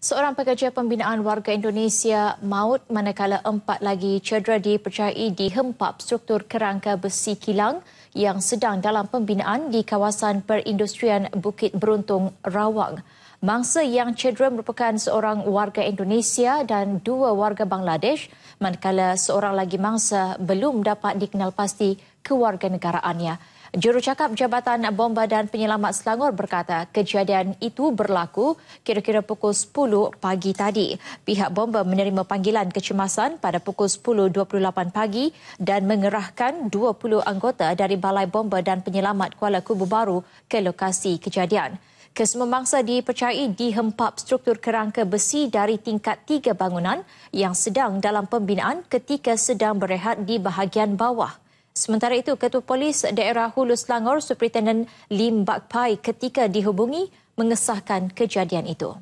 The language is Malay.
Seorang pekerja pembinaan warga Indonesia maut manakala empat lagi cedera dipercayai di hempap struktur kerangka besi kilang yang sedang dalam pembinaan di kawasan perindustrian Bukit Beruntung, Rawang. Mangsa yang cedera merupakan seorang warga Indonesia dan dua warga Bangladesh manakala seorang lagi mangsa belum dapat dikenal pasti kewarganegaraannya. negaraannya. Jurucakap Jabatan Bomba dan Penyelamat Selangor berkata kejadian itu berlaku kira-kira pukul 10 pagi tadi. Pihak bomba menerima panggilan kecemasan pada pukul 10.28 pagi dan mengerahkan 20 anggota dari Balai Bomba dan Penyelamat Kuala Kubu Baru ke lokasi kejadian. Kesemua mangsa dipercayai dihempap struktur kerangka besi dari tingkat tiga bangunan yang sedang dalam pembinaan ketika sedang berehat di bahagian bawah. Sementara itu, Ketua Polis Daerah Hulu Selangor, Superintendent Lim Bakpai ketika dihubungi mengesahkan kejadian itu.